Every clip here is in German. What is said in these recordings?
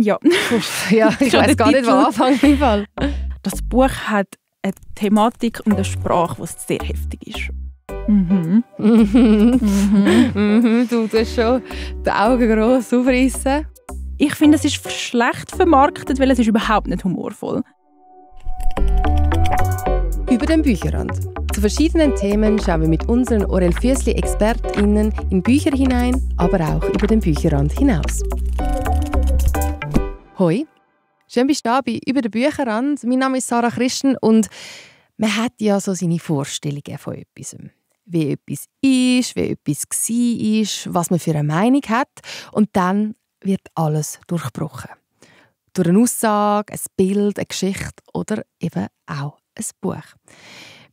Ja. ja ich weiß gar nicht, wo anfangen Fall. Das Buch hat eine Thematik und eine Sprache, die sehr heftig ist. Mhm. mhm. Mhm. Mhm. Du tust schon die Augen gross aufreißen. Ich finde, es ist schlecht vermarktet, weil es ist überhaupt nicht humorvoll. Über den Bücherrand. Zu verschiedenen Themen schauen wir mit unseren Orel Füssli-ExpertInnen in Bücher hinein, aber auch über den Bücherrand hinaus. Hoi, schön bist du da bei «Über den Bücherrand». Mein Name ist Sarah Christen und man hat ja so seine Vorstellungen von etwas. Wie etwas ist, wie etwas war, ist, was man für eine Meinung hat. Und dann wird alles durchbrochen. Durch eine Aussage, ein Bild, eine Geschichte oder eben auch ein Buch.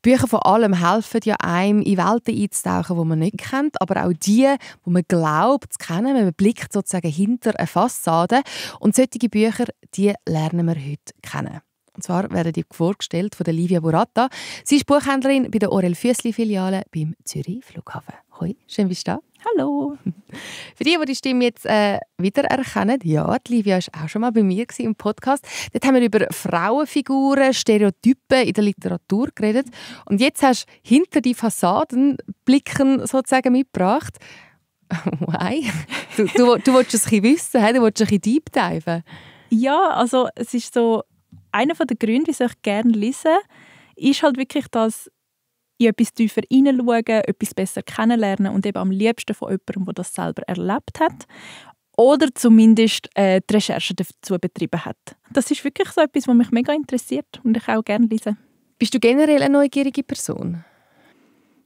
Bücher vor allem helfen ja einem, in Welten einzutauchen, die man nicht kennt, aber auch die, die man glaubt zu kennen. Man blickt sozusagen hinter eine Fassade. Und solche Bücher, die lernen wir heute kennen. Und zwar werden die vorgestellt von der Livia Buratta. Sie ist Buchhändlerin bei der Orel Füssli-Filiale beim Zürich Flughafen. Hoi, schön bist du da. Hallo. Für die, die die Stimme jetzt äh, wiedererkennen, ja, die Livia war auch schon mal bei mir im Podcast. Dort haben wir über Frauenfiguren, Stereotypen in der Literatur geredet. Und jetzt hast du hinter die Fassaden Blicken sozusagen mitgebracht. Why? Du, du, du willst es ein bisschen wissen, he? du willst ein bisschen deep diven. Ja, also es ist so, einer der Gründe, wieso ich gerne lese, ist halt wirklich, dass in etwas tiefer hineinschauen, etwas besser kennenlernen und eben am liebsten von jemandem, der das selber erlebt hat oder zumindest äh, die Recherche dazu betrieben hat. Das ist wirklich so etwas, was mich mega interessiert und ich auch gerne lese. Bist du generell eine neugierige Person?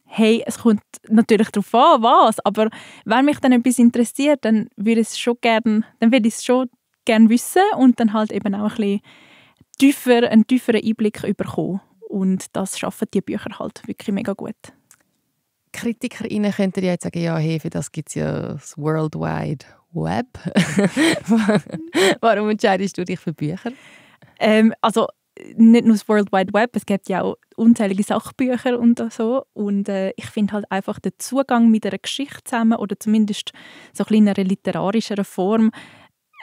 Hey, es kommt natürlich darauf an, was, aber wenn mich dann etwas interessiert, dann würde ich es schon gerne, dann würde ich es schon gerne wissen und dann halt eben auch ein bisschen tiefer, einen tieferen Einblick bekommen. Und das schaffen die Bücher halt wirklich mega gut. KritikerInnen könnten ja jetzt sagen, ja, hey, für das gibt es ja das World Wide Web. Warum entscheidest du dich für Bücher? Ähm, also nicht nur das World Wide Web, es gibt ja auch unzählige Sachbücher und so. Und äh, ich finde halt einfach den Zugang mit einer Geschichte zusammen oder zumindest so ein in einer literarischen Form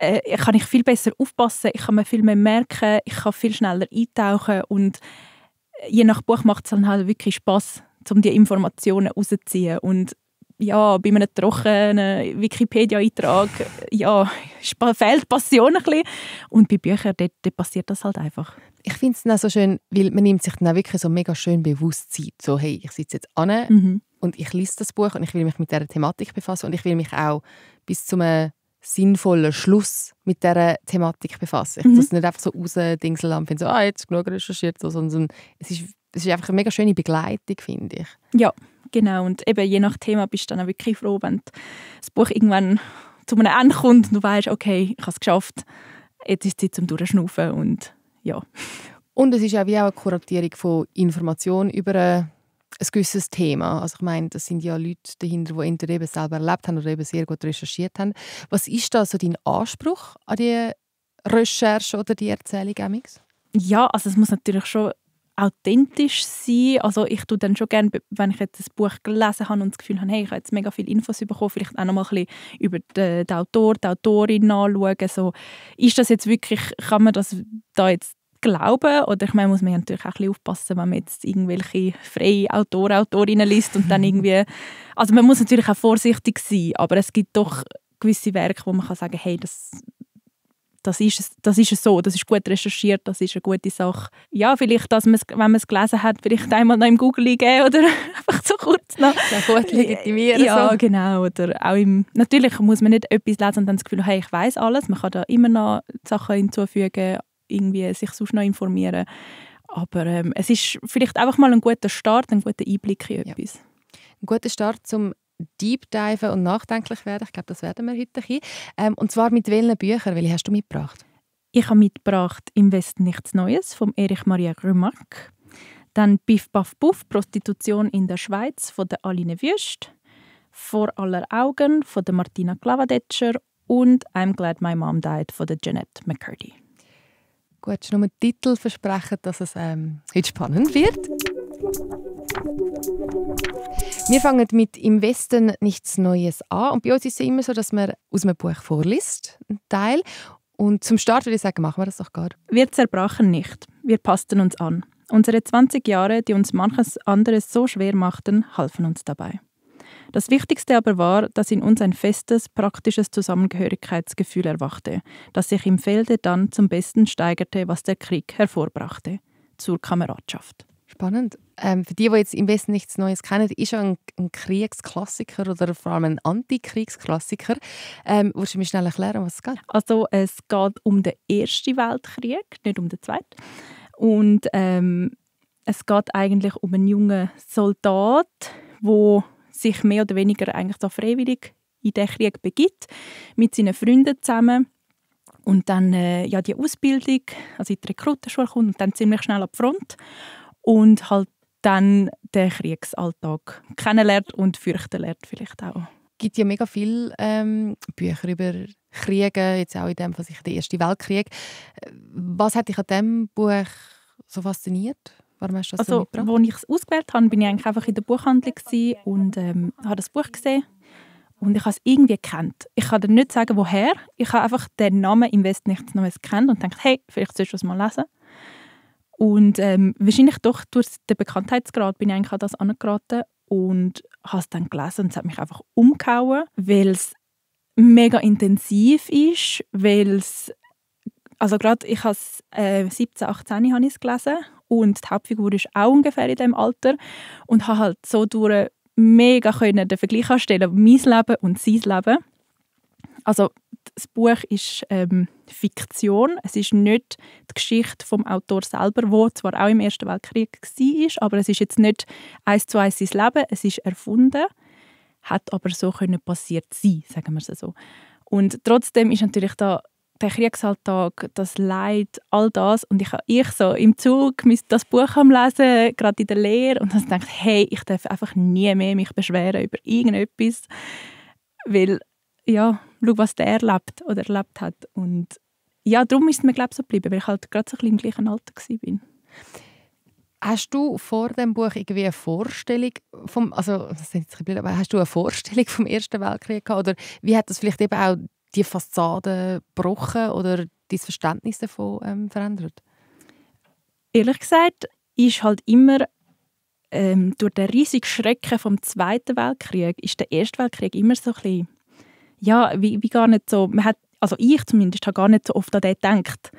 äh, kann ich viel besser aufpassen, ich kann mir viel mehr merken, ich kann viel schneller eintauchen und je nach Buch macht es dann halt wirklich Spaß, um die Informationen rauszuziehen. Und ja, bei einem trockenen Wikipedia-Eintrag ja, fehlt Passion ein bisschen. Und bei Büchern, dort, dort passiert das halt einfach. Ich finde es dann auch so schön, weil man nimmt sich dann auch wirklich so mega schön bewusst Zeit. So, hey, ich sitze jetzt an mhm. und ich lese das Buch und ich will mich mit dieser Thematik befassen und ich will mich auch bis zu einem sinnvollen Schluss mit dieser Thematik befassen. Mhm. Dass es nicht einfach so rausdingseln und finde, so, ah, jetzt genug recherchiert, sondern es ist, es ist einfach eine mega schöne Begleitung, finde ich. Ja, genau. Und eben je nach Thema bist du dann auch wirklich froh, wenn das Buch irgendwann zu einem Ende kommt und du weißt, okay, ich habe es geschafft, jetzt ist es Zeit zum Durchschnaufen und ja. Und es ist auch wie auch eine Kuratierung von Informationen über ein gewisses Thema. Also ich meine, das sind ja Leute dahinter, die entweder eben selber erlebt haben oder eben sehr gut recherchiert haben. Was ist da so dein Anspruch an die Recherche oder die Erzählung, Amix? Ja, also es muss natürlich schon authentisch sein. Also ich tue dann schon gerne, wenn ich jetzt das Buch gelesen habe und das Gefühl habe, hey, ich habe jetzt mega viele Infos bekommen, vielleicht auch noch mal ein bisschen über den, den Autor, die Autorin nachschauen. So, ist das jetzt wirklich, kann man das da jetzt glaube, oder ich meine, muss man ja natürlich auch ein bisschen aufpassen, wenn man jetzt irgendwelche freie Autoren, Autorinnen liest und dann irgendwie, also man muss natürlich auch vorsichtig sein, aber es gibt doch gewisse Werke, wo man kann sagen, hey, das, das ist es, das ist so, das ist gut recherchiert, das ist eine gute Sache. Ja, vielleicht, dass man wenn man es gelesen hat, vielleicht einmal noch im Google eingeben oder einfach so kurz noch. Ja, gut legitimieren. Ja, so. genau. Oder auch im, natürlich muss man nicht etwas lesen und dann das Gefühl, hey, ich weiß alles, man kann da immer noch Sachen hinzufügen, irgendwie sich sonst noch informieren. Aber ähm, es ist vielleicht einfach mal ein guter Start, ein guter Einblick in etwas. Ja. Ein guter Start zum Deep Dive und nachdenklich werden. Ich glaube, das werden wir heute ein ähm, Und zwar mit welchen Büchern? Welche hast du mitgebracht? Ich habe mitgebracht «Im Westen nichts Neues» von Erich Maria Remarque. Dann «Biff, Baff, Buff – Prostitution in der Schweiz» von der Aline Wüst. «Vor aller Augen» von der Martina Klavadetscher und «I'm Glad My Mom Died» von der Jeanette McCurdy. Gut, schon nur Titel versprechen, dass es ähm, heute spannend wird. Wir fangen mit Im Westen nichts Neues an. Und bei uns ist es immer so, dass man aus einem Buch vorliest, einen Teil. Und zum Start würde ich sagen, machen wir das doch gar. Wir zerbrachen nicht. Wir passten uns an. Unsere 20 Jahre, die uns manches anderes so schwer machten, halfen uns dabei. Das Wichtigste aber war, dass in uns ein festes, praktisches Zusammengehörigkeitsgefühl erwachte, das sich im Felde dann zum Besten steigerte, was der Krieg hervorbrachte, zur Kameradschaft. Spannend. Ähm, für die, die jetzt im Westen nichts Neues kennen, ist schon ein, ein Kriegsklassiker oder vor allem ein Antikriegsklassiker. Ähm, willst du mir schnell erklären, was es geht? Also es geht um den Ersten Weltkrieg, nicht um den Zweiten. Und ähm, es geht eigentlich um einen jungen Soldat, der sich mehr oder weniger eigentlich da freiwillig in den Krieg begibt, mit seinen Freunden zusammen und dann äh, ja die Ausbildung, also in die Rekrutenschule kommt und dann ziemlich schnell an die Front und halt dann den Kriegsalltag kennenlernt und fürchten lernt vielleicht auch. Es gibt ja mega viele ähm, Bücher über Kriege, jetzt auch in dem Fall sicher der Erste Weltkrieg. Äh, was hat dich an diesem Buch so fasziniert? Warum hast du das also, so Als ich es ausgewählt habe, bin ich eigentlich einfach in der Buchhandlung und ähm, habe das Buch gesehen und ich habe es irgendwie gekannt. Ich kann dir nicht sagen, woher. Ich habe einfach den Namen im Westen nichts Neues gekannt und dachte, hey, vielleicht sollst du es mal lesen. Und ähm, wahrscheinlich doch durch den Bekanntheitsgrad bin ich eigentlich an das angeraten und habe es dann gelesen und es hat mich einfach umgehauen, weil es mega intensiv ist, weil es also gerade ich äh, habe äh, 17, 18 habe ich es gelesen und die Hauptfigur ist auch ungefähr in dem Alter und habe halt so durch mega können den Vergleich anstellen, mein Leben und sein Leben. Also das Buch ist ähm, Fiktion, es ist nicht die Geschichte vom Autor selber, wo zwar auch im Ersten Weltkrieg war, aber es ist jetzt nicht eins zu eins sein Leben, es ist erfunden, hat aber so können passiert sein, sagen wir es so. Und trotzdem ist natürlich da der Kriegsalltag, das Leid, all das. Und ich, ich so im Zug das Buch am Lesen, gerade in der Lehre, und dann gedacht, hey, ich darf einfach nie mehr mich beschweren über irgendetwas, weil, ja, schau, was der erlebt oder erlebt hat. Und ja, darum ist es mir, glaube ich, so geblieben, weil ich halt gerade so ein bisschen im gleichen Alter war. Hast du vor dem Buch irgendwie eine Vorstellung vom, also das ist jetzt ein bisschen, aber hast du eine Vorstellung vom Ersten Weltkrieg gehabt oder wie hat das vielleicht eben auch die Fassade gebrochen oder dein Verständnis davon ähm, verändert? Ehrlich gesagt ist halt immer ähm, durch den riesigen Schrecken vom Zweiten Weltkrieg ist der Erste Weltkrieg immer so ein bisschen, ja, wie, wie gar nicht so, man hat, also ich zumindest, habe gar nicht so oft an den gedacht.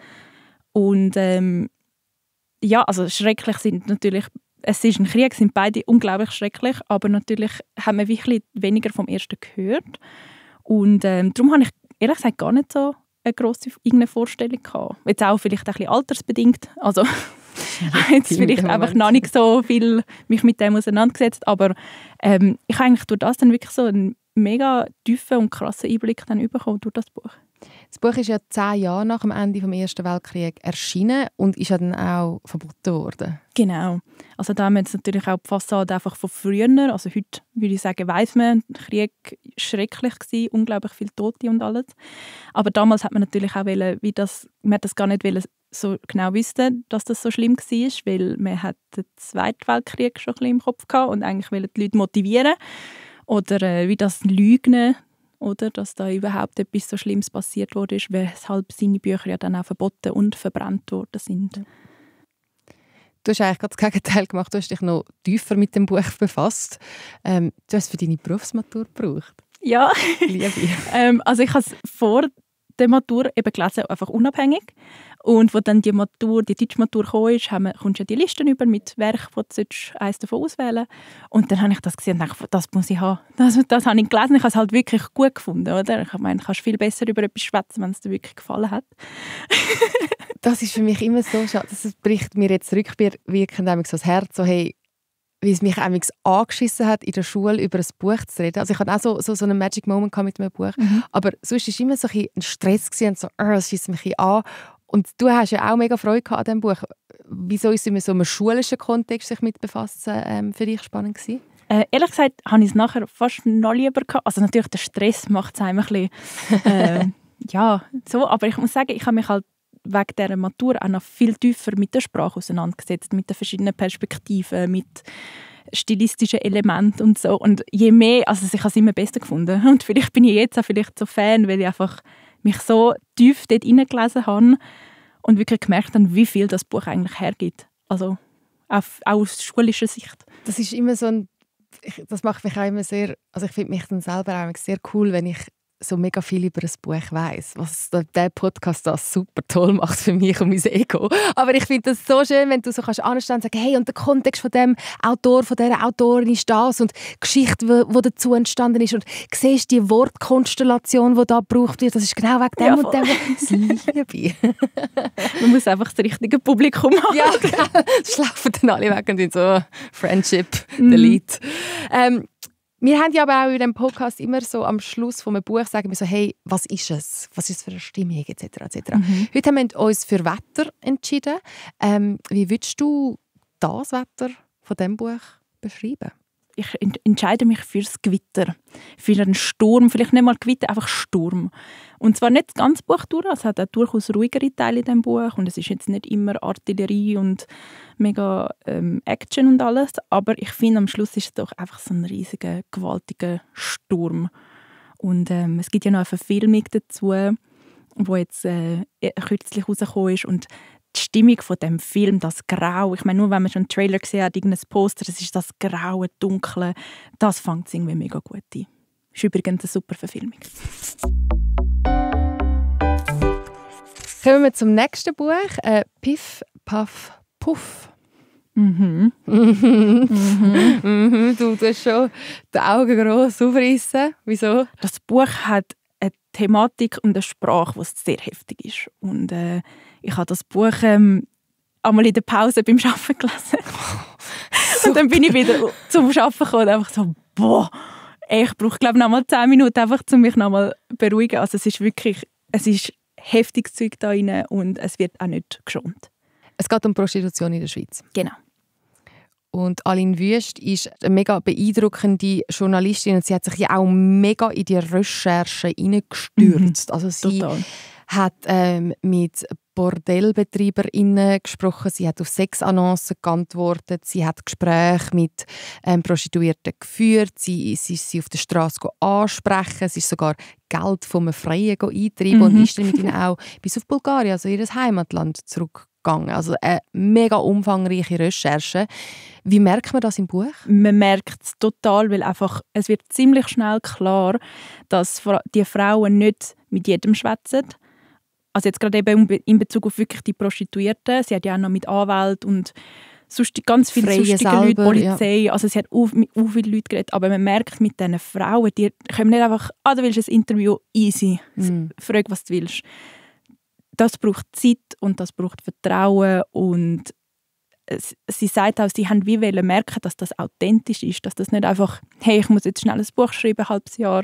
Und ähm, ja, also schrecklich sind natürlich, es ist ein Krieg, sind beide unglaublich schrecklich, aber natürlich haben wir wirklich weniger vom Ersten gehört. Und ähm, darum habe ich ehrlich gesagt gar nicht so eine grosse irgendeine Vorstellung gehabt. Jetzt auch vielleicht ein bisschen altersbedingt. Also jetzt vielleicht einfach noch nicht so viel mich mit dem auseinandergesetzt, aber ähm, ich habe eigentlich durch das dann wirklich so einen mega tiefen und krassen Einblick dann bekommen durch das Buch. Das Buch ist ja zehn Jahre nach dem Ende des Ersten Weltkriegs erschienen und ist ja dann auch verboten worden. Genau. Also da haben wir jetzt natürlich auch die Fassade einfach von früher. Also heute würde ich sagen, weiß man, Krieg schrecklich gewesen, unglaublich viele Tote und alles. Aber damals hat man natürlich auch wollen, wie das, man das gar nicht wollen, so genau wissen, dass das so schlimm war, weil man hat den Zweiten Weltkrieg schon ein bisschen im Kopf gehabt und eigentlich wollen die Leute motivieren oder äh, wie das Lügnen oder? Dass da überhaupt etwas so Schlimmes passiert wurde, ist, weshalb seine Bücher ja dann auch verboten und verbrannt worden sind. Du hast eigentlich gerade das Gegenteil gemacht. Du hast dich noch tiefer mit dem Buch befasst. Ähm, du hast es für deine Berufsmatur gebraucht. Ja. Liebe. ähm, also ich habe es vor der Matur eben gelesen, einfach unabhängig. Und wo dann die Matur, die Deutschmatur kam, ist, haben kommst du ja die Listen über mit Werk, wo du eins davon auswählen Und dann habe ich das gesehen und dachte, das muss ich haben. Das, das habe ich gelesen ich habe es halt wirklich gut gefunden. Oder? Ich meine, du kannst viel besser über etwas schwätzen, wenn es dir wirklich gefallen hat. das ist für mich immer so schade. Das bricht mir jetzt rückwirkend so das Herz. So, hey, wie es mich angeschissen hat, in der Schule über ein Buch zu reden. Also ich hatte auch so, so, so einen Magic Moment mit einem Buch. Mhm. Aber sonst war es immer so ein Stress und so, äh, es schießt mich an. Und du hast ja auch mega Freude an diesem Buch. Wieso ist es in so einem schulischen Kontext sich mit befassen ähm, für dich spannend gewesen? Äh, ehrlich gesagt habe ich es nachher fast noch lieber gehabt. Also natürlich, der Stress macht es einem ein bisschen, äh, ja, so. Aber ich muss sagen, ich habe mich halt wegen dieser Matur auch noch viel tiefer mit der Sprache auseinandergesetzt, mit den verschiedenen Perspektiven, mit stilistischen Elementen und so. Und je mehr, also ich habe es immer besser gefunden. Und vielleicht bin ich jetzt auch vielleicht so Fan, weil ich einfach mich so tief dort hineingelesen habe und wirklich gemerkt habe, wie viel das Buch eigentlich hergibt. Also auch aus schulischer Sicht. Das ist immer so ein, das macht mich auch immer sehr, also ich finde mich dann selber auch sehr cool, wenn ich so mega viel über ein Buch weiß, was der Podcast das super toll macht für mich und mein Ego. Aber ich finde das so schön, wenn du so kannst anstehen und sagen, hey, und der Kontext von dem Autor, von dieser Autorin ist das und die Geschichte, die dazu entstanden ist und siehst die Wortkonstellation, die da gebraucht wird, das ist genau wegen dem ja, und dem. Das liebe Man muss einfach das richtige Publikum haben. Ja, genau. schlafen dann alle weg und sind so Friendship, mhm. Delete. Mm. Ähm, wir haben ja aber auch in dem Podcast immer so am Schluss von einem Buch sagen wir so, hey, was ist es? Was ist es für eine Stimmung etc. etc. Mhm. Heute haben wir uns für Wetter entschieden. Ähm, wie würdest du das Wetter von dem Buch beschreiben? ich entscheide mich fürs Gewitter, für einen Sturm, vielleicht nicht mal Gewitter, einfach Sturm. Und zwar nicht das ganze Buch durch, also es hat auch durchaus ruhigere Teile in dem Buch und es ist jetzt nicht immer Artillerie und mega ähm, Action und alles, aber ich finde am Schluss ist es doch einfach so ein riesiger, gewaltiger Sturm. Und ähm, es gibt ja noch eine Verfilmung dazu, wo jetzt äh, kürzlich rausgekommen ist und die Stimmung von dem Film, das Grau. Ich meine, nur wenn man schon einen Trailer gesehen hat, irgendein Poster, es ist das Graue, Dunkle, das fängt irgendwie mega gut ein. Ist übrigens eine super Verfilmung. Kommen wir zum nächsten Buch, äh, Piff, Puff, Puff. Mhm. Mhm. Mhm. Du tust schon die Augen gross aufreißen. Wieso? Das Buch hat eine Thematik und eine Sprache, die sehr heftig ist. Und äh, ich habe das Buch ähm, einmal in der Pause beim Arbeiten gelesen. Oh, und dann bin ich wieder zum Arbeiten gekommen und einfach so, boah, ich brauche glaube ich nochmal 10 Minuten, einfach um mich nochmal beruhigen. Also es ist wirklich, es ist heftiges Zeug da drin und es wird auch nicht geschont. Es geht um Prostitution in der Schweiz. Genau. Und Aline Wüst ist eine mega beeindruckende Journalistin und sie hat sich ja auch mega in die Recherche hineingestürzt. Mhm, also sie total. hat ähm, mit BordellbetreiberInnen gesprochen, sie hat auf Sexannoncen geantwortet, sie hat Gespräche mit ähm, Prostituierten geführt, sie, sie ist sie auf der Straße ansprechen, sie ist sogar Geld von einem Freien eintreiben mhm. und ist dann mit ihnen auch bis auf Bulgarien, also ihr Heimatland, zurück also eine mega umfangreiche Recherche. Wie merkt man das im Buch? Man merkt es total, weil einfach, es wird ziemlich schnell klar, dass die Frauen nicht mit jedem schwätzen, also jetzt gerade eben in Bezug auf wirklich die Prostituierten, sie hat ja auch noch mit Anwalt und sonst ganz viele Freie sonstige selber, Leute, Polizei, ja. also sie hat auch, auch viele Leute geredet, aber man merkt mit diesen Frauen, die kommen nicht einfach, ah, du willst ein Interview, easy, mhm. frag, was du willst. Das braucht Zeit und das braucht Vertrauen und sie sagt auch, sie haben wie wollen merken, dass das authentisch ist, dass das nicht einfach, hey, ich muss jetzt schnell ein Buch schreiben, ein halbes Jahr,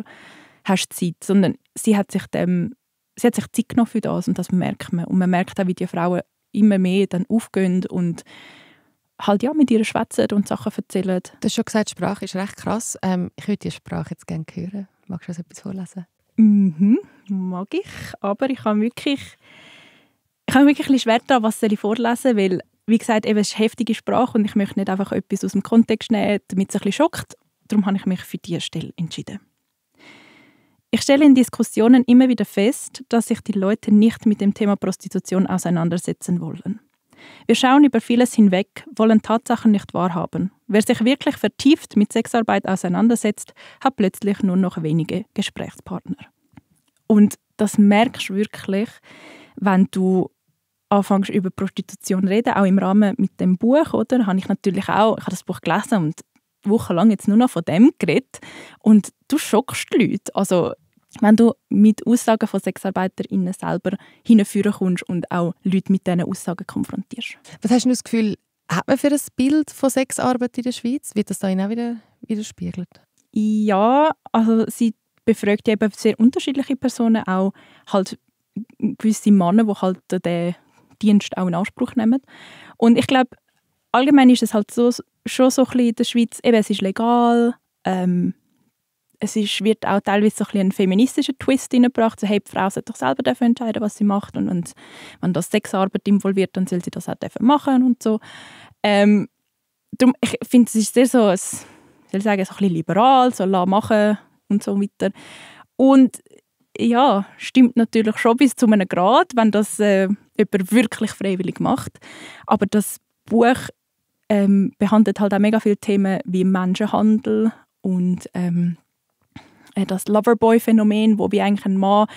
hast du Zeit, sondern sie hat sich dem sie hat sich Zeit genommen für das und das merkt man. Und man merkt auch, wie die Frauen immer mehr dann aufgehen und halt ja mit ihr schwätzen und Sachen erzählen. Du hast schon gesagt, Sprache ist recht krass. Ähm, ich würde die Sprache jetzt gerne hören. Magst du uns etwas vorlesen? Mhm, mag ich. Aber ich habe wirklich, ich habe wirklich ein bisschen schwer daran, was soll ich vorlesen, weil wie gesagt, eben, es ist eine heftige Sprache und ich möchte nicht einfach etwas aus dem Kontext nehmen, damit es ein bisschen schockt. Darum habe ich mich für diese Stelle entschieden. Ich stelle in Diskussionen immer wieder fest, dass sich die Leute nicht mit dem Thema Prostitution auseinandersetzen wollen. Wir schauen über vieles hinweg, wollen Tatsachen nicht wahrhaben. Wer sich wirklich vertieft mit Sexarbeit auseinandersetzt, hat plötzlich nur noch wenige Gesprächspartner. Und das merkst du wirklich, wenn du anfängst über Prostitution reden, auch im Rahmen mit dem Buch, oder? Habe ich natürlich auch, ich habe das Buch gelesen und Wochen lang jetzt nur noch von dem geredet und du schockst die Leute. Also wenn du mit Aussagen von SexarbeiterInnen selber hinführen kommst und auch Leute mit diesen Aussagen konfrontierst. Was hast du das Gefühl, hat man für ein Bild von Sexarbeit in der Schweiz? Wird das da auch wieder widerspiegelt? Ja, also sie befragt eben sehr unterschiedliche Personen, auch halt gewisse Männer, die halt den Dienst auch in Anspruch nehmen. Und ich glaube, allgemein ist es halt so, schon so ein bisschen in der Schweiz, eben es ist legal, ähm, es ist, wird auch teilweise so ein, bisschen feministischer Twist hineingebracht, so, hey, die Frau sollte doch selber dafür entscheiden, was sie macht und wenn, wenn das Sexarbeit involviert, dann soll sie das auch dafür machen und so. Ähm, darum, ich finde, es ist sehr so, ein, ich will sagen, so ein bisschen liberal, so «la machen» und so weiter. Und ja, stimmt natürlich schon bis zu einem Grad, wenn das äh, jemand wirklich freiwillig macht. Aber das Buch ähm, behandelt halt auch mega viele Themen wie Menschenhandel und ähm, äh, das Loverboy-Phänomen, wo wie eigentlich ein Mann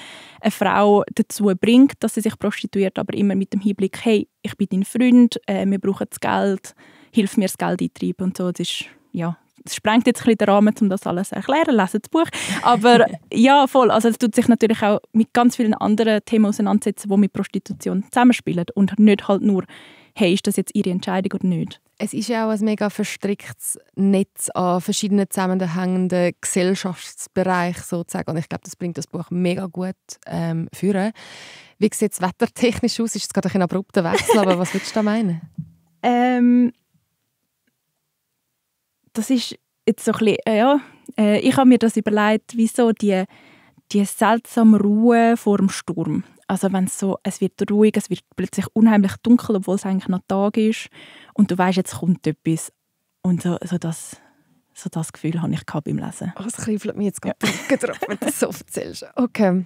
eine Frau dazu bringt, dass sie sich prostituiert, aber immer mit dem Hinblick, hey, ich bin dein Freund, äh, wir brauchen das Geld, hilf mir das Geld eintreiben und so. Das ist, ja, es sprengt jetzt ein bisschen den Rahmen, um das alles zu erklären, lesen das Buch. Aber ja, voll. Also es tut sich natürlich auch mit ganz vielen anderen Themen auseinandersetzen, die mit Prostitution zusammenspielen und nicht halt nur, hey, ist das jetzt ihre Entscheidung oder nicht. Es ist ja auch ein mega verstricktes Netz an verschiedenen zusammenhängenden Gesellschaftsbereichen sozusagen. Und ich glaube, das bringt das Buch mega gut ähm, führen. Wie sieht es wettertechnisch aus? Ist es gerade ein abrupter Wechsel, aber was würdest du da meinen? Ähm, das ist jetzt so ein bisschen, äh, ja, äh, ich habe mir das überlegt, wieso die, die seltsame Ruhe vor dem Sturm. Also wenn es so, es wird ruhig, es wird plötzlich unheimlich dunkel, obwohl es eigentlich noch Tag ist und du weißt, jetzt kommt etwas. Und so, so das so das Gefühl habe ich beim Lesen. Oh, das kribbelt mich jetzt gerade ja. drauf, wenn du das so erzählst. Okay.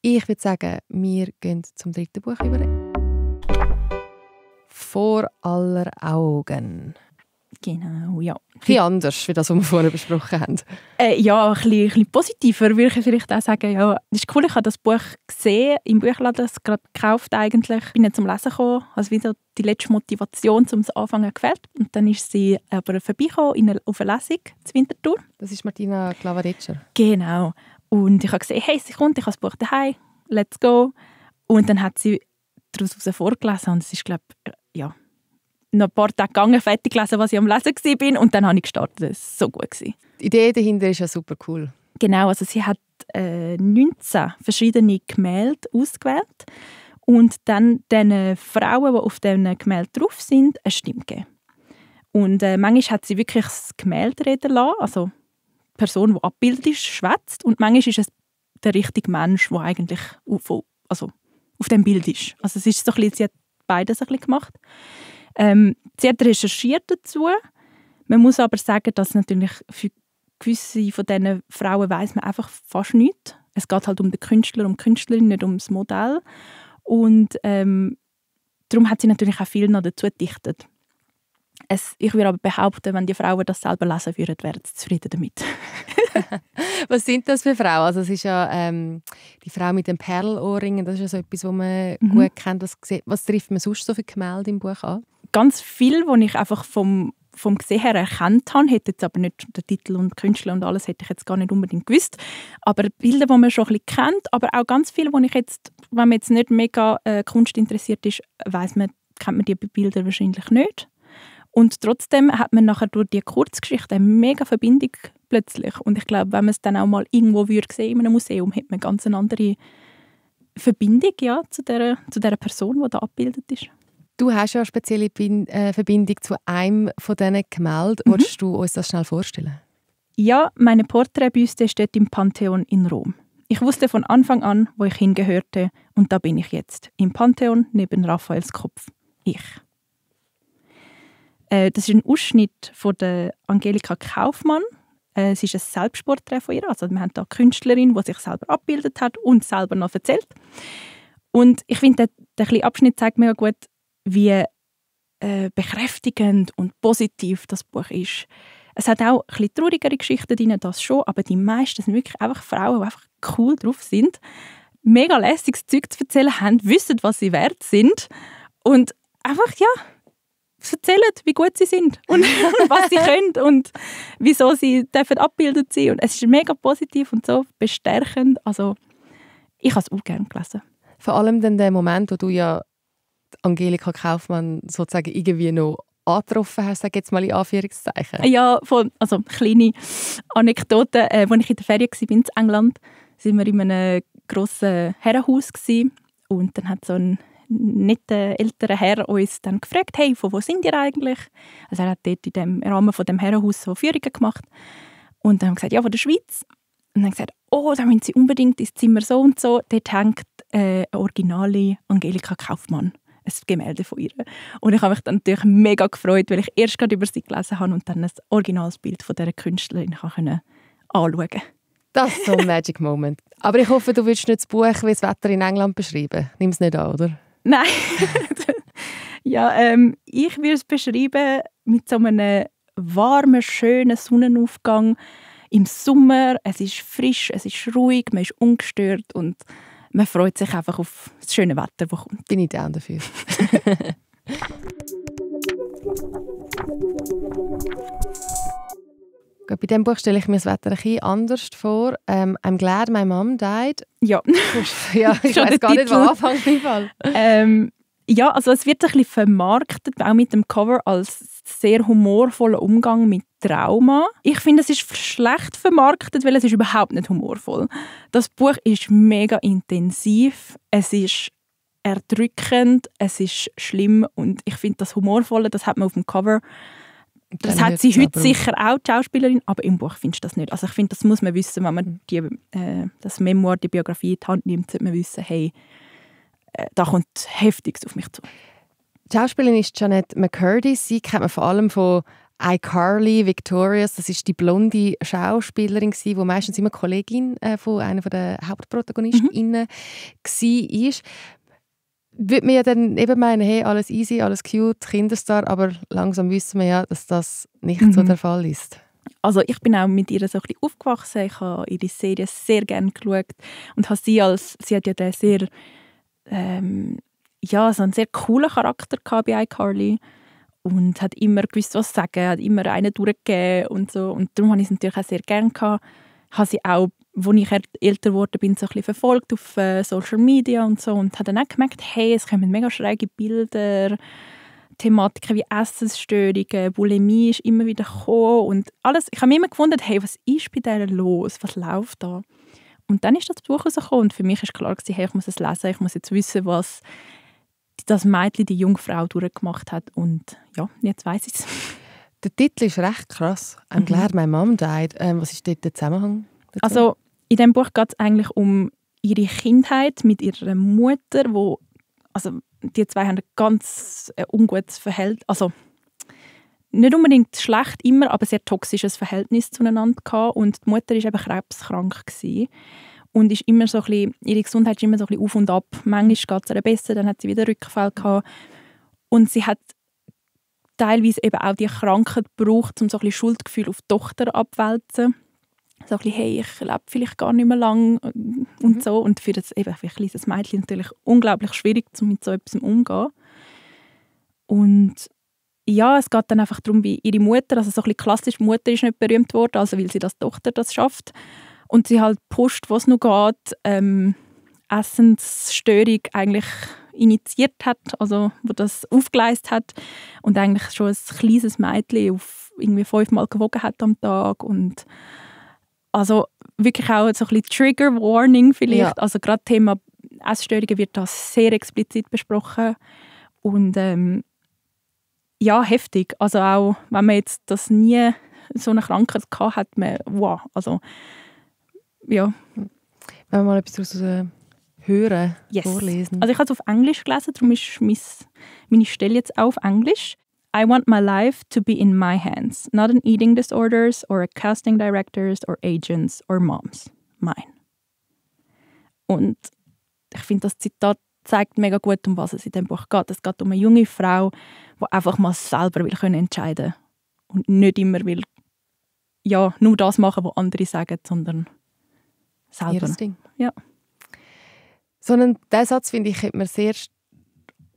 Ich würde sagen, wir gehen zum dritten Buch über. Vor aller Augen. Genau, ja. Ein anders, wie das, was wir vorher besprochen haben. Äh, ja, ein bisschen, ein bisschen, positiver würde ich vielleicht auch sagen. Ja, das ist cool, ich habe das Buch gesehen, im Buchladen es gerade gekauft eigentlich. Bin nicht zum Lesen gekommen, also wieder die letzte Motivation um zum Anfangen gefällt. Und dann ist sie aber vorbeigekommen in eine, auf eine Lesung zur Winterthur. Das ist Martina Klavaretscher. Genau. Und ich habe gesehen, hey, sie kommt, ich habe das Buch daheim, let's go. Und dann hat sie daraus vorgelesen und es ist, glaube ich, ja, noch ein paar Tage gegangen, fertig gelesen, was ich am Lesen war und dann habe ich gestartet. Das war so gut. Gewesen. Die Idee dahinter ist ja super cool. Genau, also sie hat äh, 19 verschiedene Gemälde ausgewählt und dann den Frauen, die auf diesen Gemälde drauf sind, eine Stimme gegeben. Und äh, manchmal hat sie wirklich das Gemälde reden lassen, also die Person, die abbildet ist, schwätzt und manchmal ist es der richtige Mensch, der eigentlich auf, also auf dem Bild ist. Also es ist so ein bisschen, sie hat beides ein bisschen gemacht. Ähm, sie hat recherchiert dazu. Man muss aber sagen, dass natürlich für gewisse von diesen Frauen weiß man einfach fast nichts. Es geht halt um den Künstler, um die Künstlerin, nicht um das Modell. Und ähm, darum hat sie natürlich auch viel noch dazu gedichtet. Es, ich würde aber behaupten, wenn die Frauen das selber lesen würden, wären sie zufrieden damit. Was sind das für Frauen? Also es ist ja ähm, die Frau mit den Perlohrringen, das ist ja so etwas, was man mhm. gut kennt. Was, was trifft man sonst so für Gemälde im Buch an? ganz viel, was ich einfach vom, vom Gesehen her erkannt habe, hätte jetzt aber nicht den Titel und Künstler und alles hätte ich jetzt gar nicht unbedingt gewusst. Aber Bilder, die man schon ein bisschen kennt, aber auch ganz viel, wo ich jetzt, wenn man jetzt nicht mega äh, Kunst interessiert ist, weiß man, kennt man die Bilder wahrscheinlich nicht. Und trotzdem hat man nachher durch die Kurzgeschichte eine mega Verbindung plötzlich. Und ich glaube, wenn man es dann auch mal irgendwo würde sehen in einem Museum, hat man ganz eine andere Verbindung ja, zu der zu der Person, die da abgebildet ist. Du hast ja eine spezielle äh, Verbindung zu einem von diesen Gemälden. Mhm. Würdest du uns das schnell vorstellen? Ja, meine Porträtbüste steht im Pantheon in Rom. Ich wusste von Anfang an, wo ich hingehörte, und da bin ich jetzt, im Pantheon neben Raphaels Kopf. Ich. Äh, das ist ein Ausschnitt von der Angelika Kaufmann. Äh, es ist ein Selbstporträt von ihr. Also wir haben da eine Künstlerin, die sich selber abgebildet hat und selber noch erzählt. Und ich finde, der, der Abschnitt zeigt mir gut, wie äh, bekräftigend und positiv das Buch ist. Es hat auch ein traurigere Geschichten drin, das schon, aber die meisten sind wirklich einfach Frauen, die einfach cool drauf sind, mega lässiges Zeug zu erzählen haben, wissen, was sie wert sind und einfach, ja, erzählen, wie gut sie sind und was sie können und wieso sie dürfen abgebildet sein. Und es ist mega positiv und so bestärkend. Also, ich habe es auch gerne gelesen. Vor allem dann der Moment, wo du ja Angelika Kaufmann sozusagen irgendwie noch angetroffen hast, sag jetzt mal in Anführungszeichen. Ja, von, also kleine Anekdote. Äh, als ich in der Ferien war in England, waren wir in einem grossen Herrenhaus gewesen. und dann hat so ein netter älterer Herr uns dann gefragt, hey, von wo sind ihr eigentlich? Also er hat dort in dem Rahmen von dem Herrenhaus so Führungen gemacht und dann haben wir gesagt, ja, von der Schweiz. Und dann gesagt, oh, da müssen Sie unbedingt ins Zimmer so und so, dort hängt äh, eine originale Angelika Kaufmann ein Gemälde von ihr. Und ich habe mich dann natürlich mega gefreut, weil ich erst gerade über sie gelesen habe und dann ein originales von dieser Künstlerin anschauen konnte. Das ist so ein Magic Moment. Aber ich hoffe, du willst nicht das Buch «Wie das Wetter in England» beschreiben. Nimm es nicht an, oder? Nein. ja, ähm, ich würde es beschreiben mit so einem warmen, schönen Sonnenaufgang im Sommer. Es ist frisch, es ist ruhig, man ist ungestört und man freut sich einfach auf das schöne Wetter, das kommt. Bin ich down dafür. Bei diesem Buch stelle ich mir das Wetter ein bisschen anders vor. Ähm, I'm glad my mom died. Ja. ja ich weiß gar Titel. nicht, wo anfangen soll. Ähm, ja, also es wird ein bisschen vermarktet, auch mit dem Cover, als sehr humorvoller Umgang mit Trauma. Ich finde, es ist schlecht vermarktet, weil es ist überhaupt nicht humorvoll. Das Buch ist mega intensiv. Es ist erdrückend, es ist schlimm und ich finde das Humorvolle, das hat man auf dem Cover. Das hat sie heute sicher auch, die Schauspielerin, aber im Buch findest du das nicht. Also ich finde, das muss man wissen, wenn man die, äh, das Memoir, die Biografie in die Hand nimmt, sollte man wissen, hey, äh, da kommt Heftiges auf mich zu. Die Schauspielerin ist Janet McCurdy. Sie kennt man vor allem von iCarly Victorious, das ist die blonde Schauspielerin, die meistens immer Kollegin äh, von einer der Hauptprotagonistinnen mhm. war. Würde man ja dann eben meinen, hey, alles easy, alles cute, Kinderstar, aber langsam wissen wir ja, dass das nicht mhm. so der Fall ist. Also ich bin auch mit ihr so ein bisschen aufgewachsen, ich habe ihre Serie sehr gerne geschaut und habe sie als, sie hat ja den sehr, ähm, ja, so einen sehr coolen Charakter gehabt bei iCarly und hat immer gewusst, was sagen, hat immer einen durchgegeben und so. Und darum habe ich es natürlich auch sehr gerne gehabt. Habe sie auch, als ich älter geworden bin, so ein bisschen verfolgt auf äh, Social Media und so und habe dann auch gemerkt, hey, es kommen mega schräge Bilder, Thematiken wie Essensstörungen, Bulimie ist immer wieder gekommen und alles. Ich habe mich immer gewundert, hey, was ist bei denen los? Was läuft da? Und dann ist das Buch rausgekommen und für mich ist klar hey, ich muss es lesen, ich muss jetzt wissen, was das Mädchen, die Jungfrau, durchgemacht hat. Und ja, jetzt weiß ich es. Der Titel ist recht krass. I'm mhm. glad my mom died. Ähm, was ist dort der Zusammenhang? Dazu? Also, in diesem Buch geht es eigentlich um ihre Kindheit mit ihrer Mutter, wo also die zwei haben ein ganz äh, ungutes Verhältnis, also nicht unbedingt schlecht immer, aber sehr toxisches Verhältnis zueinander gehabt. und die Mutter ist eben krebskrank gewesen und ist immer so ein bisschen, ihre Gesundheit ist immer so ein bisschen auf und ab. Manchmal geht es besser, dann hat sie wieder Rückfall gehabt. Und sie hat teilweise eben auch die Krankheit gebraucht, um so ein bisschen Schuldgefühl auf die Tochter abwälzen. So ein bisschen, hey, ich lebe vielleicht gar nicht mehr lang äh, und mhm. so. Und für, das, eben für ein kleines Mädchen natürlich unglaublich schwierig, um mit so etwas umzugehen. Und ja, es geht dann einfach darum, wie ihre Mutter, also so ein bisschen klassisch, Mutter ist nicht berühmt worden, also weil sie das Tochter das schafft und sie halt pusht, was noch geht, ähm, Essensstörung eigentlich initiiert hat, also wo das aufgeleistet hat und eigentlich schon ein kleines Mädchen auf irgendwie fünfmal gewogen hat am Tag und also wirklich auch so ein bisschen Trigger Warning vielleicht, ja. also gerade Thema Essstörungen wird das sehr explizit besprochen und ähm, ja, heftig, also auch wenn man jetzt das nie so eine Krankheit gehabt hat, man, wow, also ja. Wenn wir mal etwas daraus äh, hören, yes. vorlesen. Also ich habe es auf Englisch gelesen, darum ist mein, meine Stelle jetzt auf Englisch. I want my life to be in my hands, not in eating disorders or a casting directors or agents or moms. Mine. Und ich finde, das Zitat zeigt mega gut, um was es in dem Buch geht. Es geht um eine junge Frau, die einfach mal selber will können entscheiden und nicht immer will, ja, nur das machen, was andere sagen, sondern selber. Ding. Ja. So diesen Satz, finde ich, könnte man, sehr,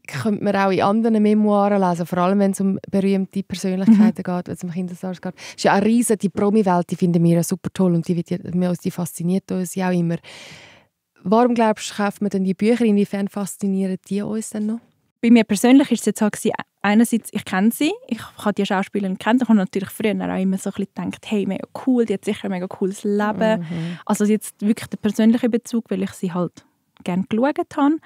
könnte man auch in anderen Memoiren lesen, vor allem wenn es um berühmte Persönlichkeiten mhm. geht, wenn es um Kindersars geht. Es ist ja eine riesige, die Promi-Welt, die finden wir super toll und die, die, fasziniert uns ja auch immer. Warum glaubst du, kauft man denn die Bücher? Inwiefern faszinieren die uns denn noch? bei mir persönlich ist es jetzt halt einerseits, ich kenne sie, ich habe die Schauspielerin kennt, ich habe natürlich früher auch immer so gedacht, hey, mega cool, die hat sicher ein mega cooles Leben. Mhm. Also jetzt wirklich der persönliche Bezug, weil ich sie halt gerne geschaut habe.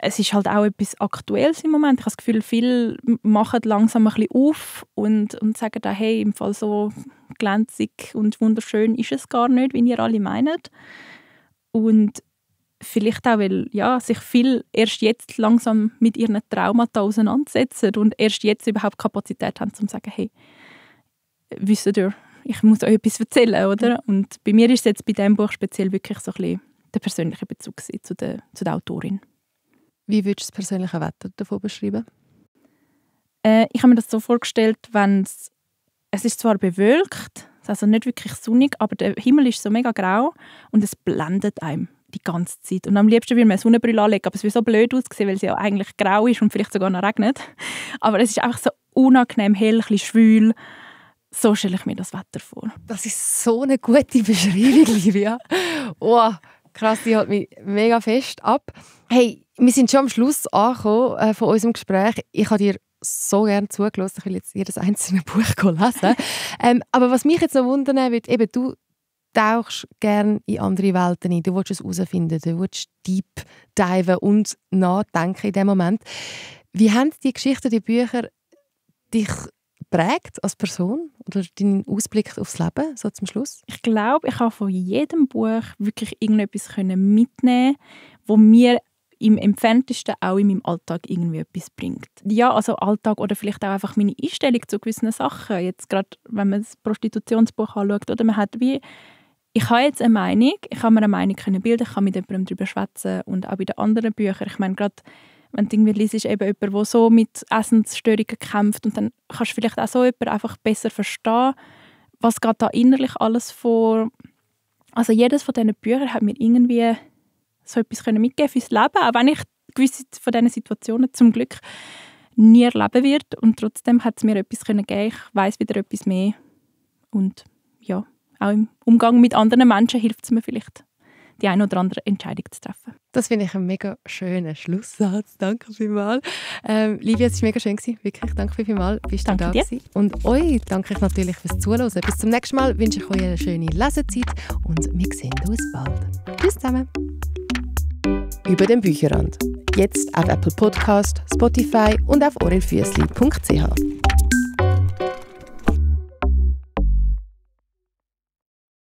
Es ist halt auch etwas Aktuelles im Moment. Ich habe das Gefühl, viele machen langsam ein bisschen auf und, und sagen da, hey, im Fall so glänzig und wunderschön ist es gar nicht, wie ihr alle meint. Und vielleicht auch, weil ja, sich viel erst jetzt langsam mit ihren Traumata auseinandersetzen und erst jetzt überhaupt Kapazität haben, um zu sagen, hey, wisst ihr, ich muss euch etwas erzählen, oder? Mhm. Und bei mir ist es jetzt bei diesem Buch speziell wirklich so ein bisschen der persönliche Bezug zu der, zu der Autorin. Wie würdest du das persönliche Wetter davon beschreiben? Äh, ich habe mir das so vorgestellt, wenn es, es ist zwar bewölkt, also nicht wirklich sonnig, aber der Himmel ist so mega grau und es blendet einem die ganze Zeit. Und am liebsten will man eine Sonnenbrille anlegen, aber es wird so blöd aussehen, weil es ja eigentlich grau ist und vielleicht sogar noch regnet. Aber es ist einfach so unangenehm hell, ein bisschen schwül. So stelle ich mir das Wetter vor. Das ist so eine gute Beschreibung, Livia. oh, krass, die hat mich mega fest ab. Hey, wir sind schon am Schluss angekommen äh, von unserem Gespräch. Ich habe dir so gerne zugelassen. Ich will jetzt jedes einzelne Buch lesen. ähm, aber was mich jetzt noch wundern würde, eben du tauchst gerne in andere Welten ein. Du willst es herausfinden, du willst deep diven und nachdenken in dem Moment. Wie haben die Geschichten, die Bücher dich prägt als Person oder deinen Ausblick aufs Leben so zum Schluss? Ich glaube, ich habe von jedem Buch wirklich irgendetwas mitnehmen, wo mir im entferntesten auch in meinem Alltag irgendwie etwas bringt. Ja, also Alltag oder vielleicht auch einfach meine Einstellung zu gewissen Sachen. Jetzt gerade, wenn man das Prostitutionsbuch anschaut, oder man hat wie ich habe jetzt eine Meinung, ich habe mir eine Meinung können bilden, ich kann mit jemandem darüber schwätzen und auch bei den anderen Büchern, ich meine gerade, wenn du irgendwie liest, ist eben jemand, der so mit Essensstörungen kämpft und dann kannst du vielleicht auch so jemanden einfach besser verstehen, was geht da innerlich alles vor. Also jedes von diesen Büchern hat mir irgendwie so etwas mitgeben fürs Leben, auch wenn ich gewisse von diesen Situationen zum Glück nie erleben werde und trotzdem hat es mir etwas geben Ich weiß wieder etwas mehr und auch im Umgang mit anderen Menschen hilft es mir vielleicht, die eine oder andere Entscheidung zu treffen. Das finde ich einen mega schönen Schlusssatz. Danke vielmals. Ähm, Livia, es war mega schön. Gewesen. Wirklich, danke vielmals. Bist danke du da dir. Gewesen. Und euch danke ich natürlich fürs Zuhören. Bis zum nächsten Mal. Wünsche ich euch eine schöne Lesezeit und wir sehen uns bald. Tschüss zusammen. Über den Bücherrand. Jetzt auf Apple Podcast, Spotify und auf orelfüssli.ch.